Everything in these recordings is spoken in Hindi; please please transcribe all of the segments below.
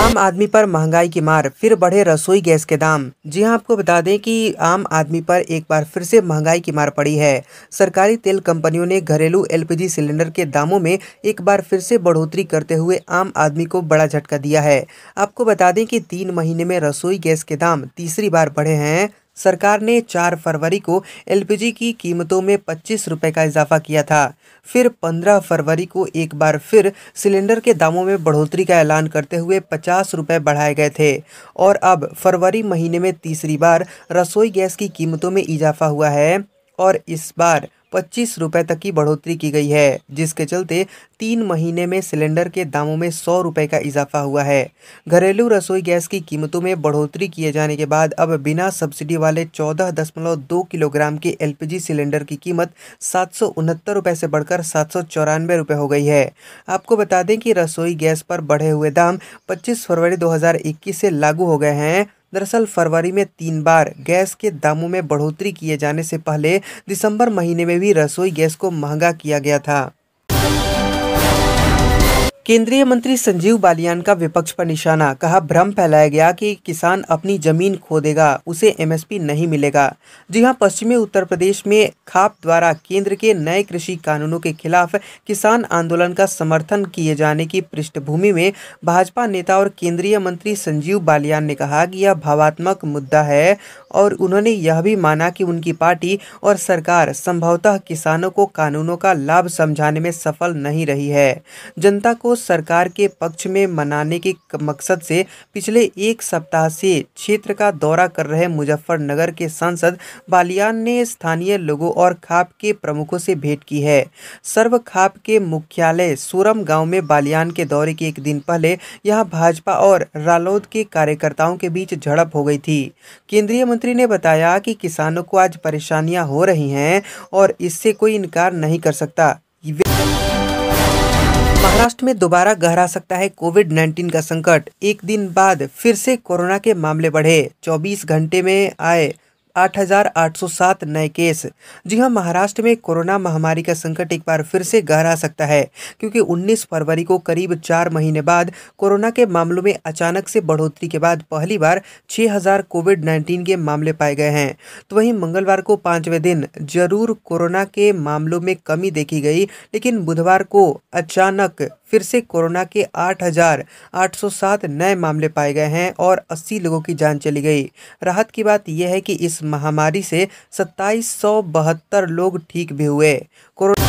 आम आदमी पर महंगाई की मार फिर बढ़े रसोई गैस के दाम जी हां आपको बता दें कि आम आदमी पर एक बार फिर से महंगाई की मार पड़ी है सरकारी तेल कंपनियों ने घरेलू एलपीजी सिलेंडर के दामों में एक बार फिर से बढ़ोतरी करते हुए आम आदमी को बड़ा झटका दिया है आपको बता दें कि तीन महीने में रसोई गैस के दाम तीसरी बार बढ़े हैं सरकार ने 4 फरवरी को एलपीजी की कीमतों में पच्चीस रुपये का इजाफा किया था फिर 15 फरवरी को एक बार फिर सिलेंडर के दामों में बढ़ोतरी का ऐलान करते हुए पचास रुपये बढ़ाए गए थे और अब फरवरी महीने में तीसरी बार रसोई गैस की कीमतों में इजाफा हुआ है और इस बार पच्चीस रुपए तक की बढ़ोतरी की गई है जिसके चलते तीन महीने में सिलेंडर के दामों में सौ रुपए का इजाफा हुआ है घरेलू रसोई गैस की कीमतों में बढ़ोतरी किए जाने के बाद अब बिना सब्सिडी वाले चौदह दशमलव दो किलोग्राम के एलपीजी सिलेंडर की कीमत सात सौ उनहत्तर रुपये से बढ़कर सात सौ चौरानवे रुपये हो गई है आपको बता दें कि रसोई गैस पर बढ़े हुए दाम पच्चीस फरवरी दो से लागू हो गए हैं दरअसल फरवरी में तीन बार गैस के दामों में बढ़ोतरी किए जाने से पहले दिसंबर महीने में भी रसोई गैस को महंगा किया गया था केंद्रीय मंत्री संजीव बालियान का विपक्ष पर निशाना कहा भ्रम फैलाया गया कि किसान अपनी जमीन खो देगा उसे एमएसपी नहीं मिलेगा जी हां पश्चिमी उत्तर प्रदेश में खाप द्वारा केंद्र के नए कृषि कानूनों के खिलाफ किसान आंदोलन का समर्थन किए जाने की पृष्ठभूमि में भाजपा नेता और केंद्रीय मंत्री संजीव बालियान ने कहा कि यह भावात्मक मुद्दा है और उन्होंने यह भी माना कि उनकी पार्टी और सरकार संभवतः किसानों को कानूनों का लाभ समझाने में सफल नहीं रही है जनता को सरकार के पक्ष में मनाने के मकसद से पिछले एक सप्ताह से क्षेत्र का दौरा कर रहे मुजफ्फरनगर के सांसद बालियान ने स्थानीय लोगों और खाप के प्रमुखों से भेंट की है सर्व खाप के मुख्यालय सूरम गांव में बालियान के दौरे के एक दिन पहले यहां भाजपा और रालोद के कार्यकर्ताओं के बीच झड़प हो गई थी केंद्रीय मंत्री ने बताया कि किसानों को आज परेशानियां हो रही हैं और इससे कोई इनकार नहीं कर सकता महाराष्ट्र में दोबारा गहरा सकता है कोविड 19 का संकट एक दिन बाद फिर से कोरोना के मामले बढ़े 24 घंटे में आए 8,807 नए केस जी हां महाराष्ट्र में कोरोना महामारी का संकट एक बार फिर से गहरा सकता है क्योंकि 19 फरवरी को करीब चार महीने बाद कोरोना के मामलों में अचानक से बढ़ोतरी के बाद पहली बार 6,000 कोविड 19 के मामले पाए गए हैं तो वहीं मंगलवार को पांचवें दिन जरूर कोरोना के मामलों में कमी देखी गई लेकिन बुधवार को अचानक फिर से कोरोना के 8,807 नए मामले पाए गए हैं और 80 लोगों की जान चली गई राहत की बात यह है कि इस महामारी से सत्ताईस लोग ठीक भी हुए कोरोना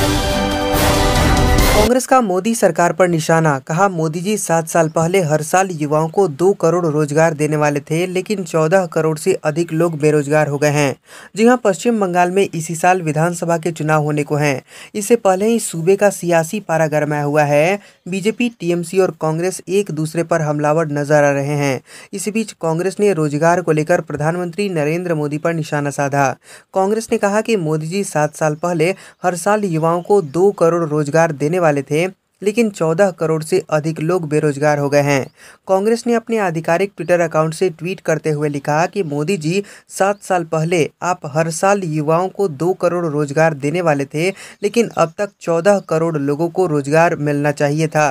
कांग्रेस का मोदी सरकार पर निशाना कहा मोदी जी सात साल पहले हर साल युवाओं को दो करोड़ रोजगार देने वाले थे लेकिन चौदह करोड़ से अधिक लोग बेरोजगार हो गए हैं जी हां पश्चिम बंगाल में इसी साल विधानसभा के चुनाव होने को हैं इससे पहले ही सूबे का सियासी पारा गरमाया हुआ है बीजेपी टीएमसी और कांग्रेस एक दूसरे पर हमलावर नजर आ रहे हैं इसी बीच कांग्रेस ने रोजगार को लेकर प्रधानमंत्री नरेंद्र मोदी पर निशाना साधा कांग्रेस ने कहा कि मोदी जी सात साल पहले हर साल युवाओं को दो करोड़ रोजगार देने वाले थे लेकिन 14 करोड़ से अधिक लोग बेरोजगार हो गए हैं कांग्रेस ने अपने आधिकारिक ट्विटर अकाउंट से ट्वीट करते हुए लिखा कि मोदी जी सात साल पहले आप हर साल युवाओं को दो करोड़ रोजगार देने वाले थे लेकिन अब तक 14 करोड़ लोगों को रोजगार मिलना चाहिए था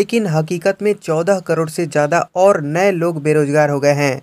लेकिन हकीकत में 14 करोड़ से ज़्यादा और नए लोग बेरोजगार हो गए हैं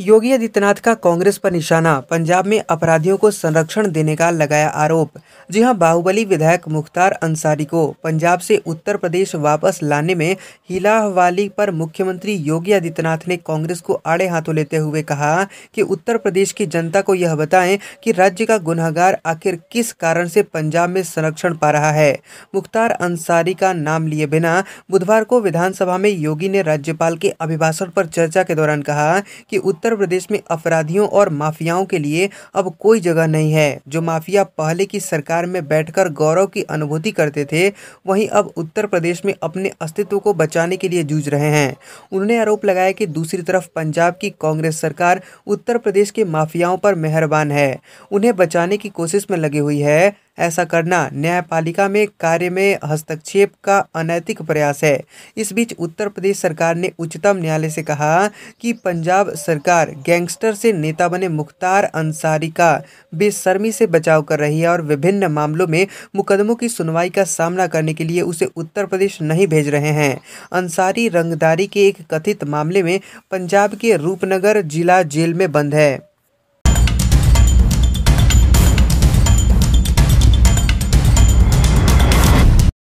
योगी आदित्यनाथ का कांग्रेस पर निशाना पंजाब में अपराधियों को संरक्षण देने का लगाया आरोप जी हाँ बाहुबली विधायक मुख्तार अंसारी को पंजाब से उत्तर प्रदेश वापस लाने में हिलाहवाली पर मुख्यमंत्री योगी आदित्यनाथ ने कांग्रेस को आड़े हाथों लेते हुए कहा कि उत्तर प्रदेश की जनता को यह बताएं कि राज्य का गुनागार आखिर किस कारण से पंजाब में संरक्षण पा रहा है मुख्तार अंसारी का नाम लिए बिना बुधवार को विधानसभा में योगी ने राज्यपाल के अभिभाषण पर चर्चा के दौरान कहा कि उत्तर उत्तर प्रदेश में अपराधियों और माफियाओं के लिए अब कोई जगह नहीं है जो माफिया पहले की सरकार में बैठकर गौरव की अनुभूति करते थे वहीं अब उत्तर प्रदेश में अपने अस्तित्व को बचाने के लिए जूझ रहे हैं उन्होंने आरोप लगाया कि दूसरी तरफ पंजाब की कांग्रेस सरकार उत्तर प्रदेश के माफियाओं पर मेहरबान है उन्हें बचाने की कोशिश में लगी हुई है ऐसा करना न्यायपालिका में कार्य में हस्तक्षेप का अनैतिक प्रयास है इस बीच उत्तर प्रदेश सरकार ने उच्चतम न्यायालय से कहा कि पंजाब सरकार गैंगस्टर से नेता बने मुख्तार अंसारी का बेशर्मी से बचाव कर रही है और विभिन्न मामलों में मुकदमों की सुनवाई का सामना करने के लिए उसे उत्तर प्रदेश नहीं भेज रहे हैं अंसारी रंगदारी के एक कथित मामले में पंजाब के रूपनगर जिला जेल में बंद है